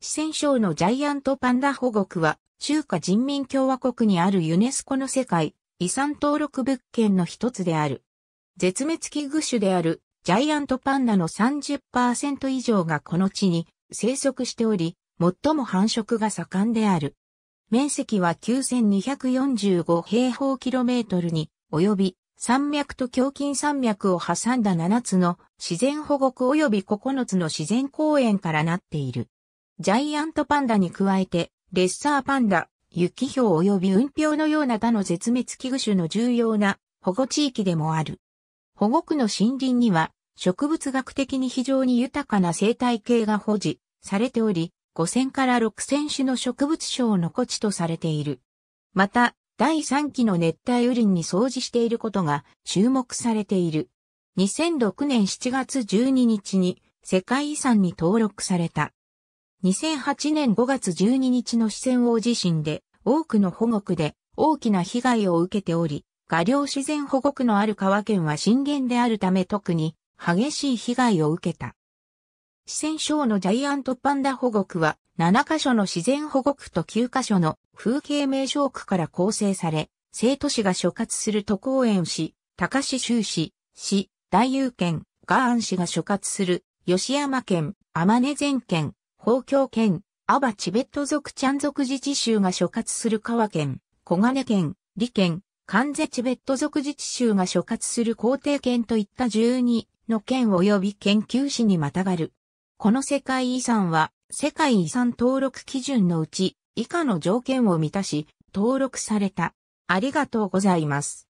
四川省のジャイアントパンダ保護区は、中華人民共和国にあるユネスコの世界遺産登録物件の一つである。絶滅危惧種であるジャイアントパンダの30%以上がこの地に生息しており、最も繁殖が盛んである。面積は9245平方キロメートルに及び、山脈と胸筋山脈を挟んだ7つの自然保護区及び9つの自然公園からなっている。ジャイアントパンダに加えて、レッサーパンダ、雪氷及び雲氷のような他の絶滅危惧種の重要な保護地域でもある。保護区の森林には、植物学的に非常に豊かな生態系が保持されており、5000から6000種の植物種を残地とされている。また、第3期の熱帯雨林に掃除していることが注目されている。2006年7月12日に世界遺産に登録された。2008年5月12日の四川大地震で多くの保護区で大きな被害を受けており、画領自然保護区のある川県は震源であるため特に激しい被害を受けた。四川省のジャイアントパンダ保護区は7カ所の自然保護区と9カ所の風景名称区から構成され、生徒市が所轄する都公園市、高市州市、市、大友県、ガーン市が所轄する吉山県、天根前県、公共県、アバチベット族チャン族自治州が所轄する川県、小金県、理県、関ゼチベット族自治州が所轄する皇帝県といった12の県及び研究市にまたがる。この世界遺産は、世界遺産登録基準のうち、以下の条件を満たし、登録された。ありがとうございます。